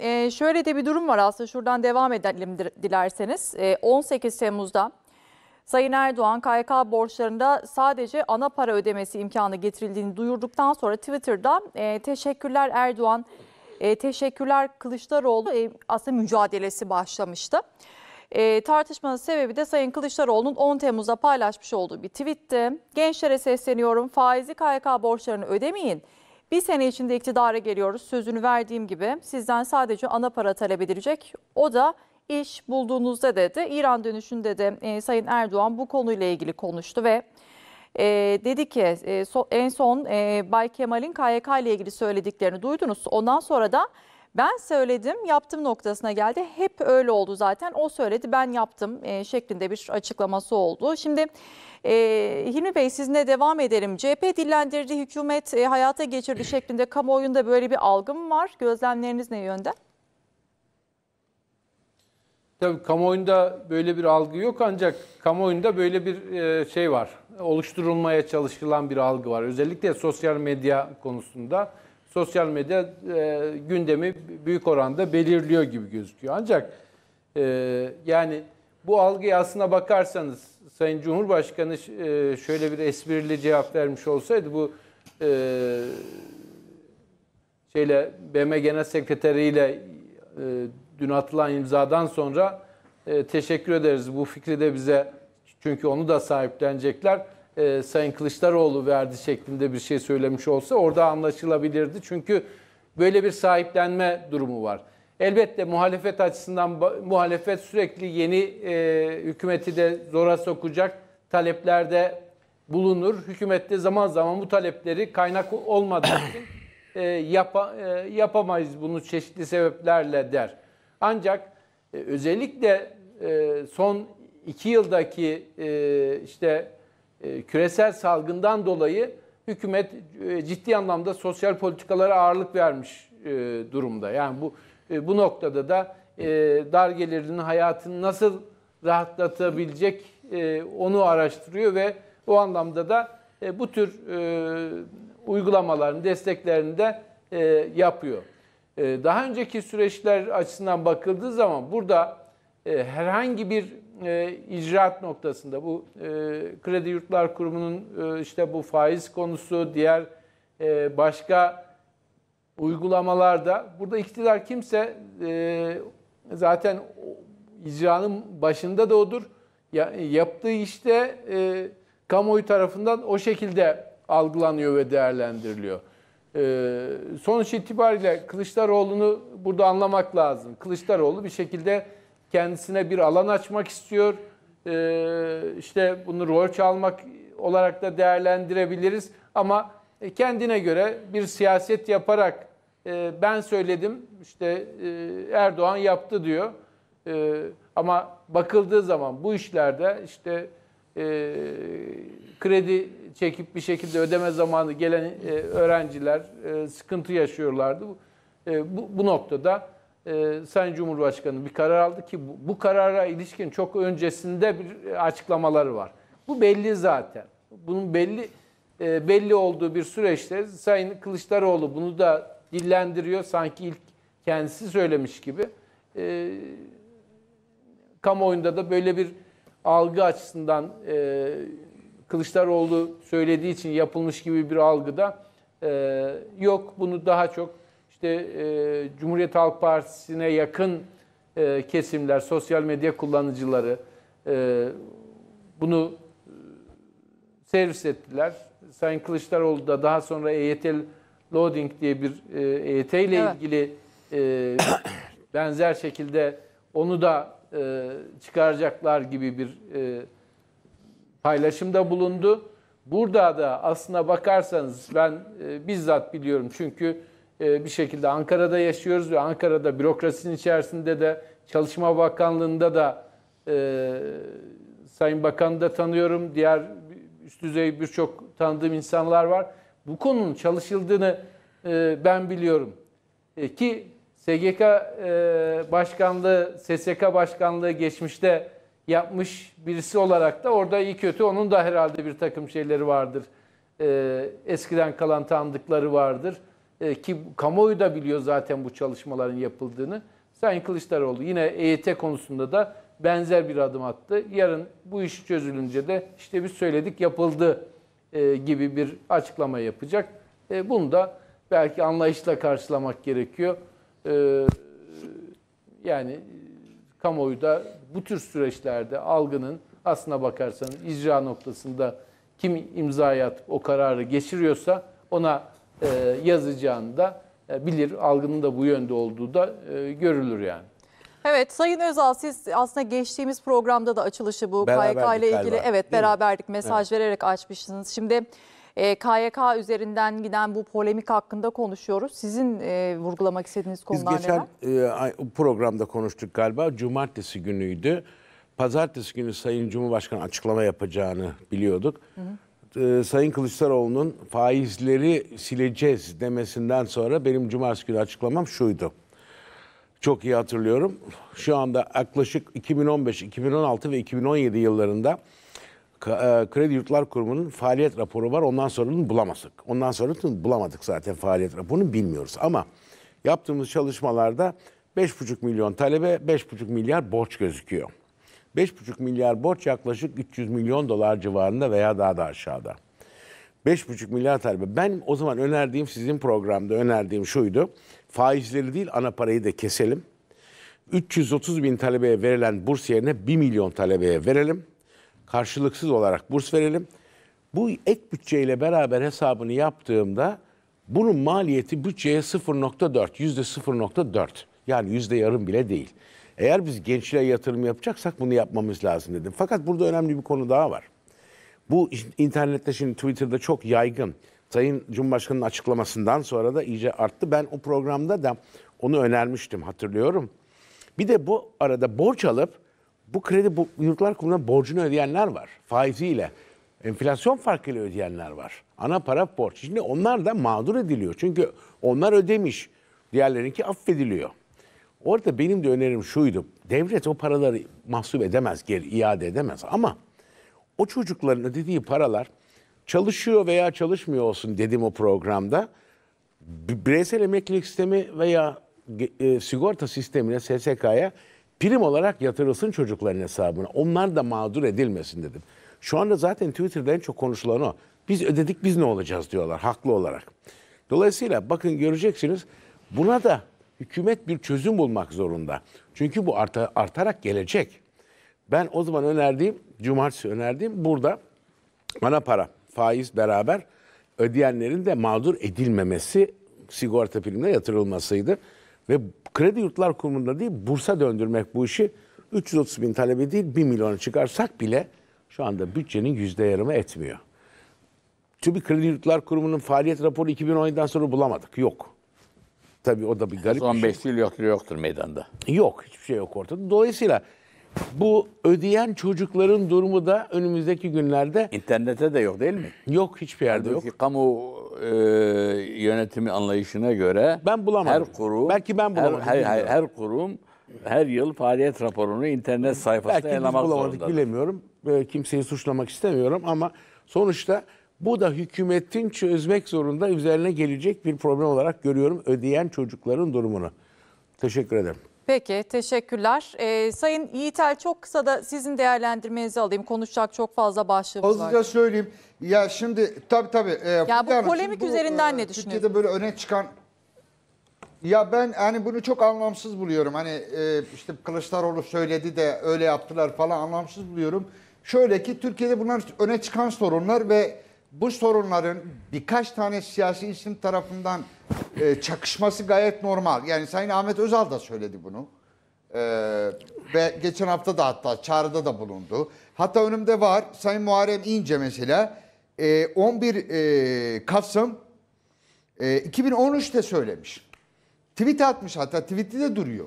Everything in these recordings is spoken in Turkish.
E, şöyle de bir durum var aslında şuradan devam edelim dilerseniz. E, ee, 18 Temmuz'da Sayın Erdoğan KYK borçlarında sadece ana para ödemesi imkanı getirildiğini duyurduktan sonra Twitter'da e, teşekkürler Erdoğan, e, teşekkürler Kılıçdaroğlu e, aslında mücadelesi başlamıştı. E, tartışmanın sebebi de Sayın Kılıçdaroğlu'nun 10 Temmuz'da paylaşmış olduğu bir tweetti. Gençlere sesleniyorum faizi KYK borçlarını ödemeyin bir sene içinde iktidara geliyoruz. Sözünü verdiğim gibi sizden sadece ana para talep edilecek. O da iş bulduğunuzda dedi. İran dönüşünde de e, Sayın Erdoğan bu konuyla ilgili konuştu ve e, dedi ki e, so, en son e, Bay Kemal'in KYK ile ilgili söylediklerini duydunuz. Ondan sonra da ben söyledim yaptım noktasına geldi. Hep öyle oldu zaten. O söyledi ben yaptım e, şeklinde bir açıklaması oldu. Şimdi e, Hilmi Bey sizinle devam edelim. CHP dillendirdi, hükümet e, hayata geçirdi şeklinde kamuoyunda böyle bir algım var. Gözlemleriniz ne yönde? Tabii kamuoyunda böyle bir algı yok ancak kamuoyunda böyle bir e, şey var. Oluşturulmaya çalışılan bir algı var. Özellikle sosyal medya konusunda sosyal medya e, gündemi büyük oranda belirliyor gibi gözüküyor. Ancak e, yani bu algıya aslına bakarsanız Sayın Cumhurbaşkanı e, şöyle bir esprili cevap vermiş olsaydı bu e, şeyle BM Genel Sekreteriyle e, dün atılan imzadan sonra e, teşekkür ederiz bu fikri de bize çünkü onu da sahiplenecekler e, Sayın Kılıçdaroğlu verdi şeklinde bir şey söylemiş olsa orada anlaşılabilirdi. Çünkü böyle bir sahiplenme durumu var. Elbette muhalefet açısından muhalefet sürekli yeni e, hükümeti de zora sokacak taleplerde bulunur. Hükümet de zaman zaman bu talepleri kaynak olmadığı için e, yapa, e, yapamayız bunu çeşitli sebeplerle der. Ancak e, özellikle e, son iki yıldaki e, işte e, küresel salgından dolayı hükümet e, ciddi anlamda sosyal politikalara ağırlık vermiş e, durumda. Yani bu bu noktada da dar gelirlinin hayatını nasıl rahatlatabilecek onu araştırıyor ve o anlamda da bu tür uygulamaların desteklerini de yapıyor. Daha önceki süreçler açısından bakıldığı zaman burada herhangi bir e, icraat noktasında bu e, Kredi Yurtlar Kurumu'nun e, işte bu faiz konusu, diğer e, başka uygulamalarda burada iktidar kimse e, zaten icranın başında da odur. Ya, yaptığı işte e, kamuoyu tarafından o şekilde algılanıyor ve değerlendiriliyor. E, sonuç itibariyle Kılıçdaroğlu'nu burada anlamak lazım. Kılıçdaroğlu bir şekilde kendisine bir alan açmak istiyor. Ee, işte bunu rol çalmak olarak da değerlendirebiliriz. Ama e, kendine göre bir siyaset yaparak e, ben söyledim işte e, Erdoğan yaptı diyor. E, ama bakıldığı zaman bu işlerde işte e, kredi çekip bir şekilde ödeme zamanı gelen e, öğrenciler e, sıkıntı yaşıyorlardı. E, bu, bu noktada e, Sayın Cumhurbaşkanı bir karar aldı ki bu, bu karara ilişkin çok öncesinde bir e, açıklamaları var. Bu belli zaten. Bunun belli e, belli olduğu bir süreçte Sayın Kılıçdaroğlu bunu da dillendiriyor sanki ilk kendisi söylemiş gibi. E, kamuoyunda da böyle bir algı açısından e, Kılıçdaroğlu söylediği için yapılmış gibi bir algıda e, yok. Bunu daha çok işte e, Cumhuriyet Halk Partisi'ne yakın e, kesimler, sosyal medya kullanıcıları e, bunu e, servis ettiler. Sayın Kılıçdaroğlu da daha sonra EYT loading diye bir e, EYT ile evet. ilgili e, benzer şekilde onu da e, çıkaracaklar gibi bir e, paylaşımda bulundu. Burada da aslına bakarsanız ben e, bizzat biliyorum çünkü e, bir şekilde Ankara'da yaşıyoruz ve Ankara'da bürokrasinin içerisinde de Çalışma Bakanlığı'nda da e, Sayın Bakan'ı da tanıyorum. Diğer üst düzey birçok tanıdığım insanlar var. Bu konunun çalışıldığını e, ben biliyorum. E, ki SGK e, başkanlığı, SSK başkanlığı geçmişte yapmış birisi olarak da orada iyi kötü onun da herhalde bir takım şeyleri vardır. E, eskiden kalan tanıdıkları vardır e, ki kamuoyu da biliyor zaten bu çalışmaların yapıldığını. Sayın Kılıçdaroğlu yine EYT konusunda da benzer bir adım attı. Yarın bu iş çözülünce de işte biz söyledik yapıldı e, gibi bir açıklama yapacak. E, bunu da belki anlayışla karşılamak gerekiyor. E, yani da bu tür süreçlerde algının aslına bakarsanız icra noktasında kim imzayı atıp o kararı geçiriyorsa ona e, yazacağını da e, bilir. Algının da bu yönde olduğu da e, görülür yani. Evet Sayın Özal siz aslında geçtiğimiz programda da açılışı bu beraberdik KYK ile ilgili galiba, evet beraberdik mesaj evet. vererek açmışsınız. Şimdi e, KYK üzerinden giden bu polemik hakkında konuşuyoruz. Sizin e, vurgulamak istediğiniz konular Biz geçen neler? E, programda konuştuk galiba. Cumartesi günüydü. Pazartesi günü Sayın Cumhurbaşkanı açıklama yapacağını biliyorduk. Hı hı e, Sayın Kılıçdaroğlu'nun faizleri sileceğiz demesinden sonra benim cumartesi günü açıklamam şuydu. Çok iyi hatırlıyorum. Şu anda yaklaşık 2015, 2016 ve 2017 yıllarında e, Kredi Yurtlar Kurumu'nun faaliyet raporu var. Ondan sonra bulamadık. Ondan sonra bulamadık zaten faaliyet raporunu bilmiyoruz. Ama yaptığımız çalışmalarda 5,5 milyon talebe 5,5 milyar borç gözüküyor. 5,5 milyar borç yaklaşık 300 milyon dolar civarında veya daha da aşağıda. 5,5 milyar talebe. Ben o zaman önerdiğim sizin programda önerdiğim şuydu. Faizleri değil ana parayı da keselim. 330 bin talebeye verilen burs yerine 1 milyon talebeye verelim. Karşılıksız olarak burs verelim. Bu ek bütçeyle beraber hesabını yaptığımda bunun maliyeti bütçeye 0.4, %0.4. Yani yüzde yarım bile değil. Eğer biz gençliğe yatırım yapacaksak bunu yapmamız lazım dedim. Fakat burada önemli bir konu daha var. Bu internette şimdi Twitter'da çok yaygın. Sayın Cumhurbaşkanı'nın açıklamasından sonra da iyice arttı. Ben o programda da onu önermiştim hatırlıyorum. Bir de bu arada borç alıp bu kredi bu, yurtlar kurumuna borcunu ödeyenler var. Faiziyle, enflasyon farkıyla ödeyenler var. Ana para borç. Şimdi onlar da mağdur ediliyor. Çünkü onlar ödemiş. Diğerlerinki affediliyor. Orada benim de önerim şuydu. Devlet o paraları mahsup edemez, geri iade edemez ama o çocukların ödediği paralar çalışıyor veya çalışmıyor olsun dedim o programda. Bireysel emeklilik sistemi veya e, sigorta sistemine, SSK'ya prim olarak yatırılsın çocukların hesabına. Onlar da mağdur edilmesin dedim. Şu anda zaten Twitter'da en çok konuşulan o. Biz ödedik biz ne olacağız diyorlar haklı olarak. Dolayısıyla bakın göreceksiniz buna da hükümet bir çözüm bulmak zorunda. Çünkü bu arta, artarak gelecek. Ben o zaman önerdiğim, cumartesi önerdiğim burada ana para, faiz beraber ödeyenlerin de mağdur edilmemesi sigorta primine yatırılmasıydı. Ve Kredi Yurtlar Kurumu'nda değil, bursa döndürmek bu işi 330 bin talebe değil 1 milyona çıkarsak bile şu anda bütçenin yüzde yarımı etmiyor. TÜBİ Kredi Yurtlar Kurumu'nun faaliyet raporu 2010'dan sonra bulamadık. Yok. Tabii o da bir garip. O zaman 5 yıl yoktur, yoktur meydanda. Yok hiçbir şey yok ortada. Dolayısıyla bu ödeyen çocukların durumu da önümüzdeki günlerde... internete de yok değil mi? Yok hiçbir yerde yok. Kamu e, yönetimi anlayışına göre ben bulamadım. her kurum belki ben bulamadım. Her, her, her kurum her yıl faaliyet raporunu internet sayfasında Belki biz yayınlamak bulamadık zorundadır. bilemiyorum. Ee, Kimseyi suçlamak istemiyorum ama sonuçta bu da hükümetin çözmek zorunda üzerine gelecek bir problem olarak görüyorum ödeyen çocukların durumunu. Teşekkür ederim. Peki teşekkürler. Ee, Sayın Yiğitel çok kısa da sizin değerlendirmenizi alayım. Konuşacak çok fazla başlığımız Azıca var. Azıca söyleyeyim. Ya şimdi tabii tabii. E, ya bu Hanım, polemik bu, üzerinden e, ne düşünüyorsunuz? Türkiye'de böyle öne çıkan ya ben hani bunu çok anlamsız buluyorum. Hani e, işte Kılıçdaroğlu söyledi de öyle yaptılar falan anlamsız buluyorum. Şöyle ki Türkiye'de bunlar öne çıkan sorunlar ve bu sorunların birkaç tane siyasi isim tarafından e, çakışması gayet normal. Yani Sayın Ahmet Özal da söyledi bunu. E, ve geçen hafta da hatta çağrıda da bulundu. Hatta önümde var Sayın Muharrem İnce mesela e, 11 e, Kasım e, 2013'te söylemiş. Tweet atmış hatta tweet'i de duruyor.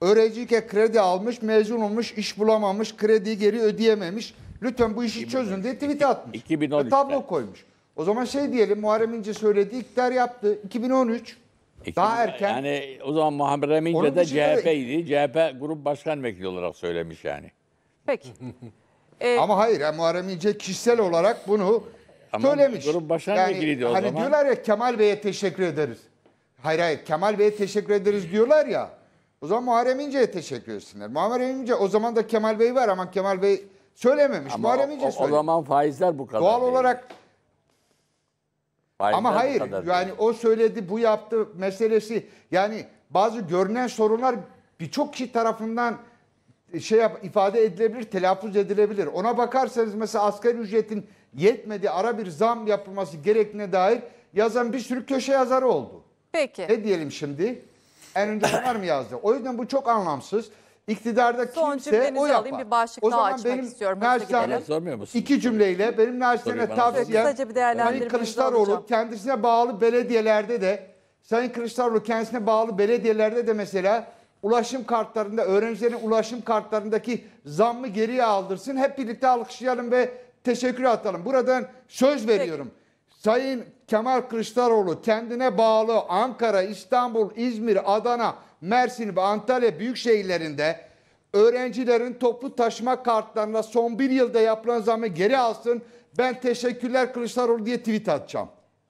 Öğrenciyken kredi almış, mezun olmuş, iş bulamamış, krediyi geri ödeyememiş. Lütfen bu işi çözün diye tweet atmış. 2013'te. tablo koymuş. O zaman şey diyelim Muharrem İnce söyledi, iktidar yaptı. 2013. Daha erken. Yani o zaman Muharrem İnce de CHP'ydi. CHP Grup Başkan Vekili olarak söylemiş yani. Peki. ee, Ama hayır yani Muharrem İnce kişisel olarak bunu ama söylemiş. Grup Başkan yani, Vekili'ydi o hani zaman. diyorlar ya Kemal Bey'e teşekkür ederiz. Hayır hayır Kemal Bey'e teşekkür ederiz diyorlar ya. O zaman Muharrem İnce'ye teşekkür etsinler. Muharrem İnce o zaman da Kemal Bey var ama Kemal Bey Söylememiş. Ama Muharrem İnce o, o, zaman faizler bu kadar. Doğal değil. olarak faizler ama hayır yani değil. o söyledi bu yaptı meselesi yani bazı görünen sorunlar birçok kişi tarafından şey yap, ifade edilebilir, telaffuz edilebilir. Ona bakarsanız mesela asgari ücretin yetmedi ara bir zam yapılması gerektiğine dair yazan bir sürü köşe yazarı oldu. Peki. Ne diyelim şimdi? En önce bunlar mı yazdı? O yüzden bu çok anlamsız. İktidarda Son kimse o yapar. alayım bir başlık o daha zaman açmak benim istiyorum. Hızlı iki cümleyle benim Mersin'e Soruyu bana sorun. tavsiyem Sayın değerlendirmenizi alacağım. kendisine bağlı belediyelerde de Sayın Kılıçdaroğlu kendisine bağlı belediyelerde de mesela ulaşım kartlarında öğrencilerin ulaşım kartlarındaki zammı geriye aldırsın. Hep birlikte alkışlayalım ve teşekkür atalım. Buradan söz veriyorum. Sayın Kemal Kılıçdaroğlu kendine bağlı Ankara, İstanbul, İzmir, Adana, Mersin ve Antalya büyük şehirlerinde öğrencilerin toplu taşıma kartlarına son bir yılda yapılan zammı geri alsın. Ben teşekkürler Kılıçdaroğlu diye tweet atacağım.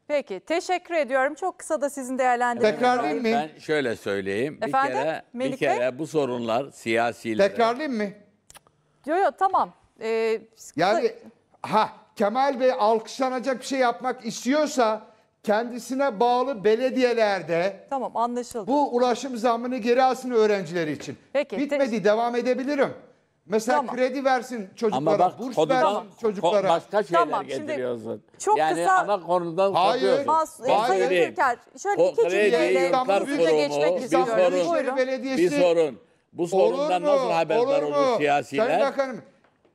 Peki teşekkür ediyorum. Çok kısa da sizin değerlendirmeniz. Tekrarlayayım mı? Ben şöyle söyleyeyim. Efendim? Bir kere, Melike? bir kere bu sorunlar siyasilere. Tekrarlayayım mı? Yok yok tamam. Ee, kısa... Yani ha Kemal Bey alkışlanacak bir şey yapmak istiyorsa kendisine bağlı belediyelerde Tamam anlaşıldı. bu ulaşım zammını geri alsın öğrencileri için. Peki, Bitmedi te- devam edebilirim. Mesela Tamam. kredi versin çocuklara, bak burs konudan versin çocuklara. ko- başka şeyler Tamam, şimdi çok yani kısa- ana konudan Hayır. sapıyorsun. Mas- Hayır. Sayın Türker, şöyle iki cümleyle İstanbul İstanbul sözü bir sorun. Buyurun. Bir sorun. Bu sorundan nasıl haberdar olur mu? olur Sayın Bakanım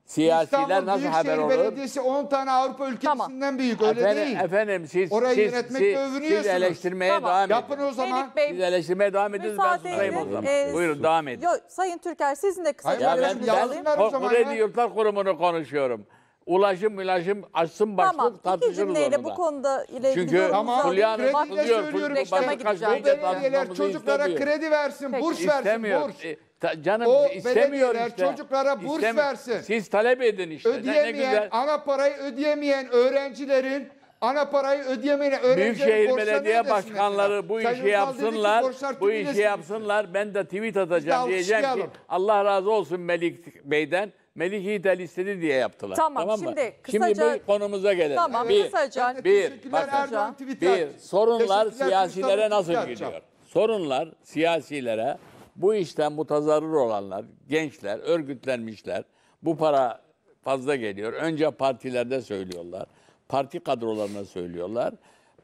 Siyasiler nasıl Büyükşehir haber olur? Belediyesi 10 tane Avrupa ülkesinden tamam. büyük öyle efendim, değil. Efendim siz, Orayı siz, yönetmekle siz, övünüyorsunuz. Siz eleştirmeye tamam. devam edin. Yapın o zaman. Bey, siz eleştirmeye devam ediniz ben susayım o zaman. E, Buyurun devam edin. Yo, Sayın Türker sizin de kısaca ya ben, ben, ben Yurtlar Kurumu'nu konuşuyorum ulaşım ulaşım açsın başlık tamam, tartışırız onu da. Tamam bu konuda ile Çünkü tamam, Fulya Hanım tutuyor. Çünkü reklama gideceğim. Bu belediyeler çocuklara kredi versin, burs versin, burs. E, Ta, canım O istemiyor işte. çocuklara burs versin. Siz talep edin işte. Ne- ödeyemeyen, ne güzel. ana parayı ödeyemeyen öğrencilerin ana parayı ödeyemeyen öğrencilerin Büyükşehir borçlarını Belediye Başkanları bu işi Yılmaz yapsınlar. Bu işi üstünde? yapsınlar. Ben de tweet atacağım diyeceğim ki Allah razı olsun Melik Bey'den. Melik Yiğitel istedi diye yaptılar. Tamam, mı? şimdi kısaca- Şimdi konumuza gelelim. Tamam, Bir- kısaca- Bir, bakın. bir sorunlar siyasilere nasıl tweet'i gidiyor? Sorunlar siyasilere bu işten mutazarır olanlar, gençler örgütlenmişler. Bu para fazla geliyor. Önce partilerde söylüyorlar. Parti kadrolarına söylüyorlar.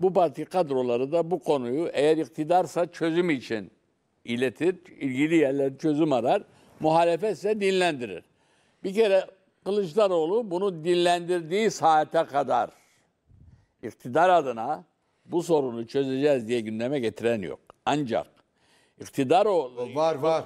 Bu parti kadroları da bu konuyu eğer iktidarsa çözüm için iletir, ilgili yerler çözüm arar, muhalefetse dinlendirir. Bir kere Kılıçdaroğlu bunu dinlendirdiği saate kadar iktidar adına bu sorunu çözeceğiz diye gündeme getiren yok. Ancak İktidar o. Var var.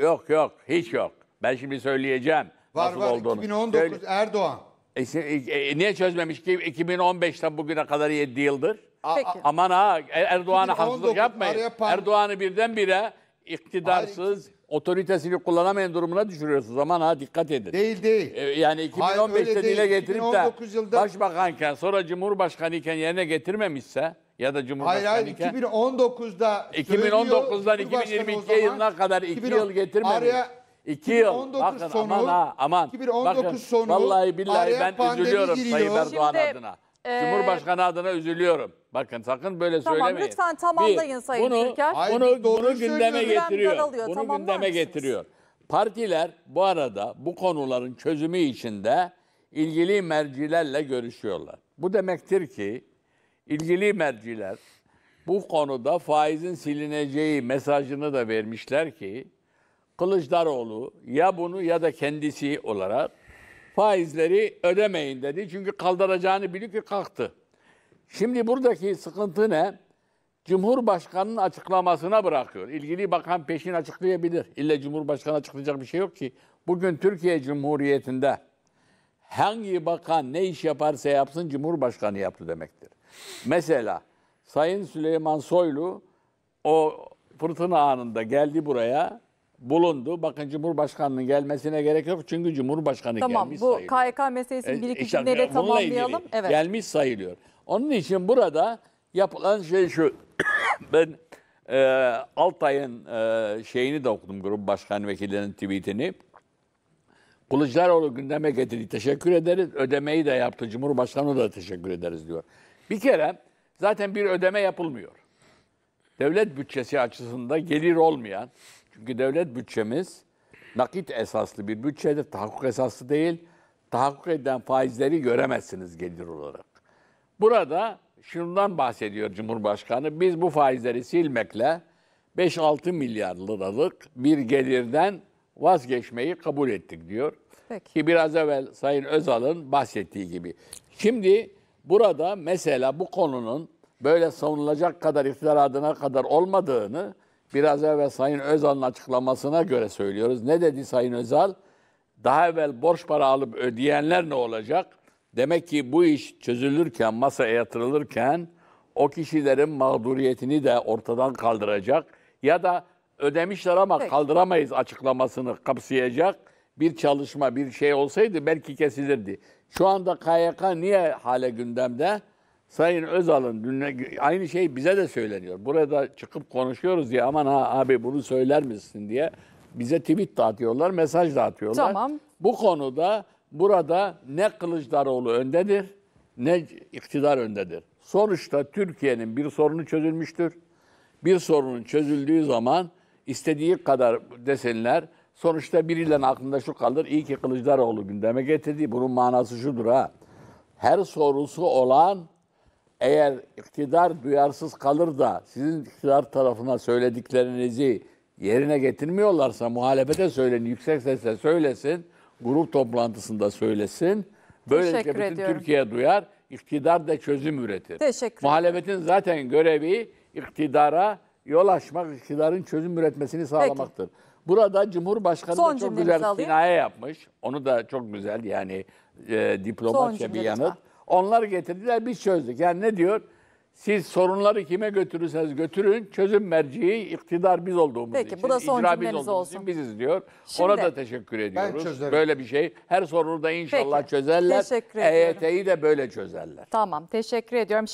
Yok yok hiç yok. Ben şimdi söyleyeceğim Var nasıl var olduğunu. 2019 Söyle- Erdoğan. E, e, e, niye çözmemiş ki 2015'ten bugüne kadar 7 yıldır? A- Peki. Aman ha Er- Erdoğan'a haksızlık yapmayın. araya pan- Erdoğan'ı birdenbire iktidarsız, otoritesini kullanamayan durumuna düşürüyorsunuz. Aman ha dikkat edin. değil değil. E, Yani 2015'te dile getirip de 2019 yılda- başbakanken sonra cumhurbaşkanıyken yerine getirmemişse ya da Cumhurbaşkanı Hayır hayır 2019'da 2019'dan 2022 yılına kadar 2 yıl getirmemiş. Araya 2 yıl. Bakın sonu, aman ha aman. 2019 Bakın, sonu vallahi billahi ben üzülüyorum giriyor. Sayın Erdoğan Şimdi, adına. Ee, Cumhurbaşkanı adına üzülüyorum. Bakın sakın böyle tamam, söylemeyin. Tamam lütfen tamamlayın Bir, Sayın bunu, Türker. Hayır, bunu, doğru bunu gündeme getiriyor. Alıyor, bunu tamam gündeme mısınız? getiriyor. Partiler bu arada bu konuların çözümü içinde ilgili mercilerle görüşüyorlar. Bu demektir ki ilgili merciler bu konuda faizin silineceği mesajını da vermişler ki Kılıçdaroğlu ya bunu ya da kendisi olarak faizleri ödemeyin dedi. Çünkü kaldıracağını biliyor ki kalktı. Şimdi buradaki sıkıntı ne? Cumhurbaşkanının açıklamasına bırakıyor. İlgili bakan peşin açıklayabilir. İlle Cumhurbaşkanı açıklayacak bir şey yok ki. Bugün Türkiye Cumhuriyeti'nde hangi bakan ne iş yaparsa yapsın Cumhurbaşkanı yaptı demektir. Mesela Sayın Süleyman Soylu o fırtına anında geldi buraya bulundu. Bakın Cumhurbaşkanı'nın gelmesine gerek yok. Çünkü Cumhurbaşkanı tamam, gelmiş bu sayılıyor. Tamam bu KYK meselesini e, bir iki işte, tamamlayalım. Evet. Gelmiş sayılıyor. Onun için burada yapılan şey şu. ben e, Altay'ın e, şeyini de okudum grup başkan vekillerinin tweetini. Kılıçdaroğlu gündeme getirdi. Teşekkür ederiz. Ödemeyi de yaptı. Cumhurbaşkanı da teşekkür ederiz diyor. Bir kere zaten bir ödeme yapılmıyor. Devlet bütçesi açısında gelir olmayan, çünkü devlet bütçemiz nakit esaslı bir bütçedir, tahakkuk esaslı değil. Tahakkuk eden faizleri göremezsiniz gelir olarak. Burada şundan bahsediyor Cumhurbaşkanı. Biz bu faizleri silmekle 5-6 milyar liralık bir gelirden vazgeçmeyi kabul ettik diyor. Peki. Ki biraz evvel Sayın Özal'ın bahsettiği gibi. Şimdi Burada mesela bu konunun böyle savunulacak kadar iftira adına kadar olmadığını biraz evvel Sayın Özal'ın açıklamasına göre söylüyoruz. Ne dedi Sayın Özal? Daha evvel borç para alıp ödeyenler ne olacak? Demek ki bu iş çözülürken, masaya yatırılırken o kişilerin mağduriyetini de ortadan kaldıracak ya da ödemişler ama kaldıramayız açıklamasını kapsayacak bir çalışma, bir şey olsaydı belki kesilirdi. Şu anda KYK niye hale gündemde? Sayın Özal'ın aynı şey bize de söyleniyor. Burada çıkıp konuşuyoruz diye aman ha abi bunu söyler misin diye bize tweet dağıtıyorlar, mesaj dağıtıyorlar. Tamam. Bu konuda burada ne Kılıçdaroğlu öndedir ne iktidar öndedir. Sonuçta Türkiye'nin bir sorunu çözülmüştür. Bir sorunun çözüldüğü zaman istediği kadar desinler Sonuçta biriyle aklında şu kalır. İyi ki Kılıçdaroğlu gündeme getirdi. Bunun manası şudur ha. Her sorusu olan eğer iktidar duyarsız kalır da sizin iktidar tarafına söylediklerinizi yerine getirmiyorlarsa muhalefete söyleyin, yüksek sesle söylesin, grup toplantısında söylesin. Böylelikle bütün ediyorum. Türkiye duyar, iktidar da çözüm üretir. Teşekkür Muhalefetin ederim. zaten görevi iktidara yol açmak, iktidarın çözüm üretmesini sağlamaktır. Peki. Burada Cumhurbaşkanı Son da çok güzel alayım. yapmış. Onu da çok güzel yani e, Son diplomatça bir yanıt. lütfen. Onlar getirdiler biz çözdük. Yani ne diyor? Siz sorunları kime götürürseniz götürün çözüm merciği iktidar biz olduğumuz Peki, için, bu da son icra biz olduğumuz olsun. için biziz diyor. Ona da teşekkür ediyoruz. çözerim. Böyle bir şey. Her sorunu da inşallah Peki, çözerler. teşekkür e, ediyorum. EYT'yi de böyle çözerler. Tamam teşekkür ediyorum.